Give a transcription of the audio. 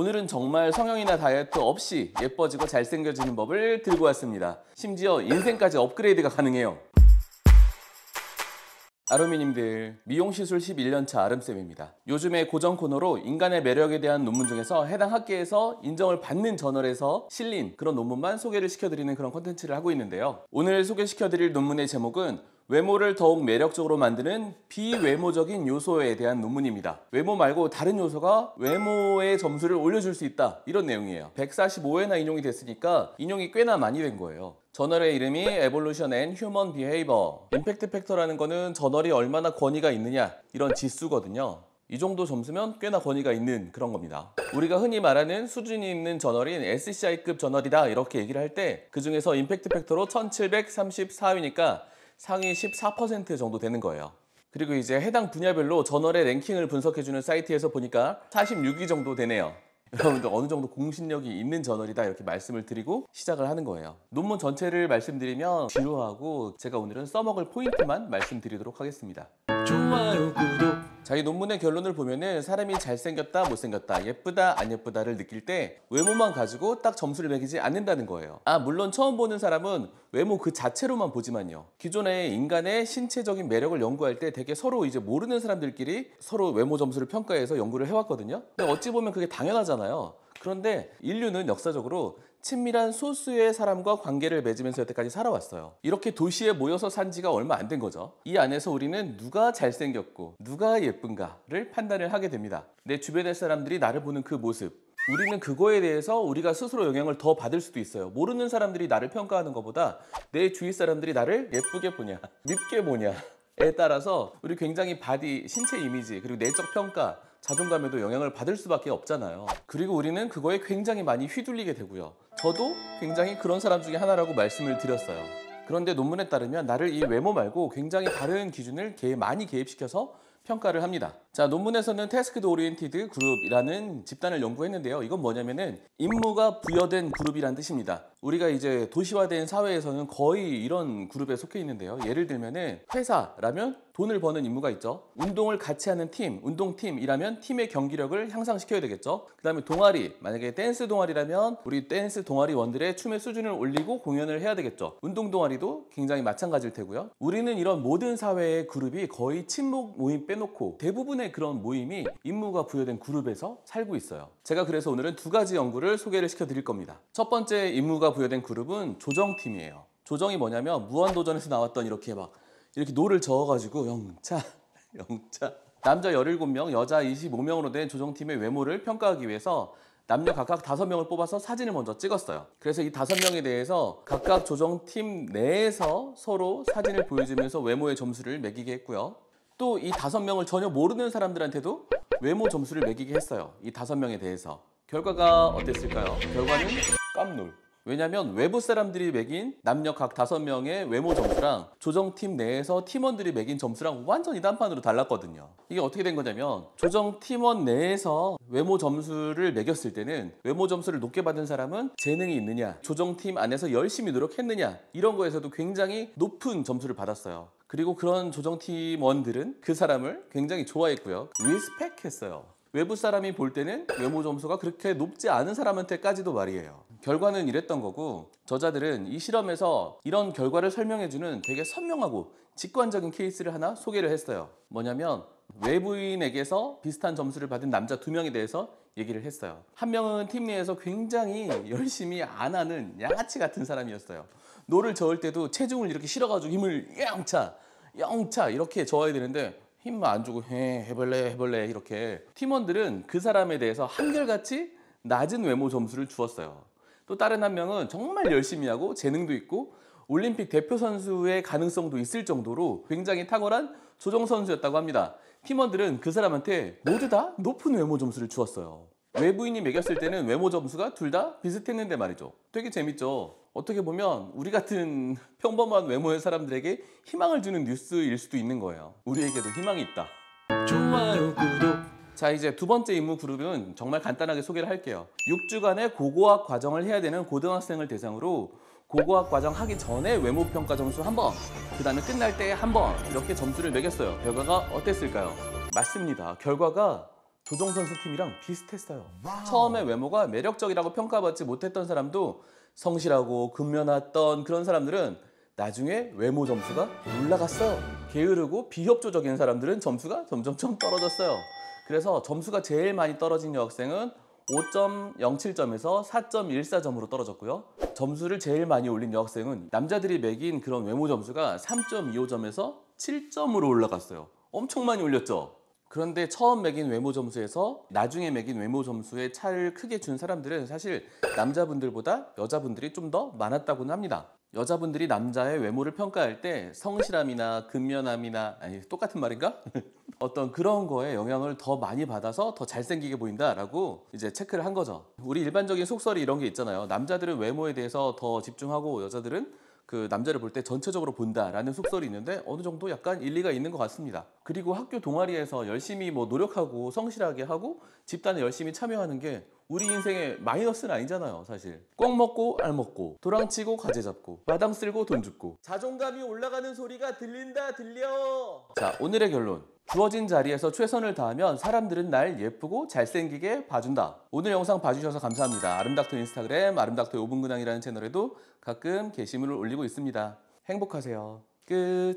오늘은 정말 성형이나 다이어트 없이 예뻐지고 잘생겨지는 법을 들고 왔습니다. 심지어 인생까지 업그레이드가 가능해요. 아로미님들 미용시술 11년차 아름쌤입니다. 요즘에 고정 코너로 인간의 매력에 대한 논문 중에서 해당 학계에서 인정을 받는 저널에서 실린 그런 논문만 소개를 시켜드리는 그런 컨텐츠를 하고 있는데요. 오늘 소개시켜드릴 논문의 제목은 외모를 더욱 매력적으로 만드는 비외모적인 요소에 대한 논문입니다. 외모 말고 다른 요소가 외모의 점수를 올려줄 수 있다 이런 내용이에요. 145회나 인용이 됐으니까 인용이 꽤나 많이 된 거예요. 저널의 이름이 Evolution and Human Behavior 임팩트 팩터라는 거는 저널이 얼마나 권위가 있느냐 이런 지수거든요. 이 정도 점수면 꽤나 권위가 있는 그런 겁니다. 우리가 흔히 말하는 수준이 있는 저널인 SCI급 저널이다 이렇게 얘기를 할 때 그 중에서 임팩트 팩터로 1734위니까 상위 14% 정도 되는 거예요. 그리고 이제 해당 분야별로 저널의 랭킹을 분석해주는 사이트에서 보니까 46위 정도 되네요. 여러분들 어느 정도 공신력이 있는 저널이다 이렇게 말씀을 드리고 시작을 하는 거예요. 논문 전체를 말씀드리면 지루하고 제가 오늘은 써먹을 포인트만 말씀드리도록 하겠습니다. 좋아요, 구독. 자기 논문의 결론을 보면은 사람이 잘생겼다, 못생겼다, 예쁘다, 안 예쁘다를 느낄 때 외모만 가지고 딱 점수를 매기지 않는다는 거예요. 아, 물론 처음 보는 사람은 외모 그 자체로만 보지만요. 기존에 인간의 신체적인 매력을 연구할 때 되게 서로 이제 모르는 사람들끼리 서로 외모 점수를 평가해서 연구를 해왔거든요. 근데 어찌 보면 그게 당연하잖아요. 그런데 인류는 역사적으로 친밀한 소수의 사람과 관계를 맺으면서 여태까지 살아왔어요. 이렇게 도시에 모여서 산 지가 얼마 안 된 거죠. 이 안에서 우리는 누가 잘생겼고 누가 예쁜가를 판단을 하게 됩니다. 내 주변의 사람들이 나를 보는 그 모습, 우리는 그거에 대해서 우리가 스스로 영향을 더 받을 수도 있어요. 모르는 사람들이 나를 평가하는 것보다 내 주위 사람들이 나를 예쁘게 보냐, 밉게 보냐에 따라서 우리 굉장히 바디, 신체 이미지, 그리고 내적 평가 자존감에도 영향을 받을 수밖에 없잖아요. 그리고 우리는 그거에 굉장히 많이 휘둘리게 되고요. 저도 굉장히 그런 사람 중에 하나라고 말씀을 드렸어요. 그런데 논문에 따르면 나를 이 외모 말고 굉장히 다른 기준을 많이 개입시켜서 평가를 합니다. 자 논문에서는 태스크드 오리엔티드 그룹이라는 집단을 연구했는데요. 이건 뭐냐면은 임무가 부여된 그룹이란 뜻입니다. 우리가 이제 도시화된 사회에서는 거의 이런 그룹에 속해 있는데요. 예를 들면은 회사라면 돈을 버는 임무가 있죠. 운동을 같이 하는 팀, 운동팀이라면 팀의 경기력을 향상시켜야 되겠죠. 그 다음에 동아리, 만약에 댄스 동아리라면 우리 댄스 동아리원들의 춤의 수준을 올리고 공연을 해야 되겠죠. 운동 동아리도 굉장히 마찬가지일 테고요. 우리는 이런 모든 사회의 그룹이 거의 친목 모임 빼놓고 대부분 대부분 그런 모임이 임무가 부여된 그룹에서 살고 있어요. 제가 그래서 오늘은 두 가지 연구를 소개를 시켜드릴 겁니다. 첫 번째 임무가 부여된 그룹은 조정팀이에요. 조정이 뭐냐면 무한도전에서 나왔던 이렇게 막 이렇게 노를 저어가지고 영차, 영차. 남자 17명, 여자 25명으로 된 조정팀의 외모를 평가하기 위해서 남녀 각각 다섯 명을 뽑아서 사진을 먼저 찍었어요. 그래서 이 다섯 명에 대해서 각각 조정팀 내에서 서로 사진을 보여주면서 외모의 점수를 매기게 했고요. 또이 다섯 명을 전혀 모르는 사람들한테도 외모 점수를 매기게 했어요. 이 다섯 명에 대해서. 결과가 어땠을까요? 결과는 깜놀. 왜냐면 외부 사람들이 매긴 남녀 각 다섯 명의 외모 점수랑 조정팀 내에서 팀원들이 매긴 점수랑 완전히 단판으로 달랐거든요. 이게 어떻게 된 거냐면 조정팀원 내에서 외모 점수를 매겼을 때는 외모 점수를 높게 받은 사람은 재능이 있느냐, 조정팀 안에서 열심히 노력했느냐 이런 거에서도 굉장히 높은 점수를 받았어요. 그리고 그런 조정팀원들은 그 사람을 굉장히 좋아했고요. 리스펙했어요. 외부 사람이 볼 때는 외모 점수가 그렇게 높지 않은 사람한테까지도 말이에요. 결과는 이랬던 거고 저자들은 이 실험에서 이런 결과를 설명해주는 되게 선명하고 직관적인 케이스를 하나 소개를 했어요. 뭐냐면 외부인에게서 비슷한 점수를 받은 남자 두 명에 대해서 얘기를 했어요. 한 명은 팀 내에서 굉장히 열심히 안 하는 양아치 같은 사람이었어요. 노를 저을 때도 체중을 이렇게 실어가지고 힘을 영차, 영차 이렇게 저어야 되는데 힘만 안 주고 해, 해볼래, 해볼래 이렇게 팀원들은 그 사람에 대해서 한결같이 낮은 외모 점수를 주었어요. 또 다른 한 명은 정말 열심히 하고 재능도 있고 올림픽 대표 선수의 가능성도 있을 정도로 굉장히 탁월한 조정 선수였다고 합니다. 팀원들은 그 사람한테 모두 다 높은 외모 점수를 주었어요. 외부인이 매겼을 때는 외모 점수가 둘 다 비슷했는데 말이죠. 되게 재밌죠. 어떻게 보면 우리 같은 평범한 외모의 사람들에게 희망을 주는 뉴스일 수도 있는 거예요. 우리에게도 희망이 있다. 좋아요, 구독. 자 이제 두 번째 임무 그룹은 정말 간단하게 소개를 할게요. 6주간의 고고학 과정을 해야 되는 고등학생을 대상으로 고고학 과정 하기 전에 외모 평가 점수 한 번, 그 다음에 끝날 때 한 번 이렇게 점수를 매겼어요. 결과가 어땠을까요? 맞습니다. 결과가 조정 선수 팀이랑 비슷했어요. 와우. 처음에 외모가 매력적이라고 평가받지 못했던 사람도 성실하고 근면했던 그런 사람들은 나중에 외모 점수가 올라갔어요. 게으르고 비협조적인 사람들은 점수가 점점점 떨어졌어요. 그래서 점수가 제일 많이 떨어진 여학생은 5.07점에서 4.14점으로 떨어졌고요. 점수를 제일 많이 올린 여학생은 남자들이 매긴 그런 외모 점수가 3.25점에서 7점으로 올라갔어요. 엄청 많이 올렸죠? 그런데 처음 매긴 외모 점수에서 나중에 매긴 외모 점수의 차를 크게 준 사람들은 사실 남자분들보다 여자분들이 좀 더 많았다고는 합니다. 여자분들이 남자의 외모를 평가할 때 성실함이나 근면함이나 아니 똑같은 말인가? 어떤 그런 거에 영향을 더 많이 받아서 더 잘생기게 보인다라고 이제 체크를 한 거죠. 우리 일반적인 속설이 이런 게 있잖아요. 남자들은 외모에 대해서 더 집중하고 여자들은 그 남자를 볼 때 전체적으로 본다라는 속설이 있는데 어느 정도 약간 일리가 있는 것 같습니다. 그리고 학교 동아리에서 열심히 뭐 노력하고 성실하게 하고 집단에 열심히 참여하는 게 우리 인생의 마이너스는 아니잖아요 사실 꿩 먹고 알 먹고 도랑치고 과제 잡고 마당 쓸고 돈 줍고 자존감이 올라가는 소리가 들린다 들려 자 오늘의 결론 주어진 자리에서 최선을 다하면 사람들은 날 예쁘고 잘생기게 봐준다. 오늘 영상 봐주셔서 감사합니다. 아름닥터 인스타그램, 아름닥터 5분 근황이라는 채널에도 가끔 게시물을 올리고 있습니다. 행복하세요. 끝.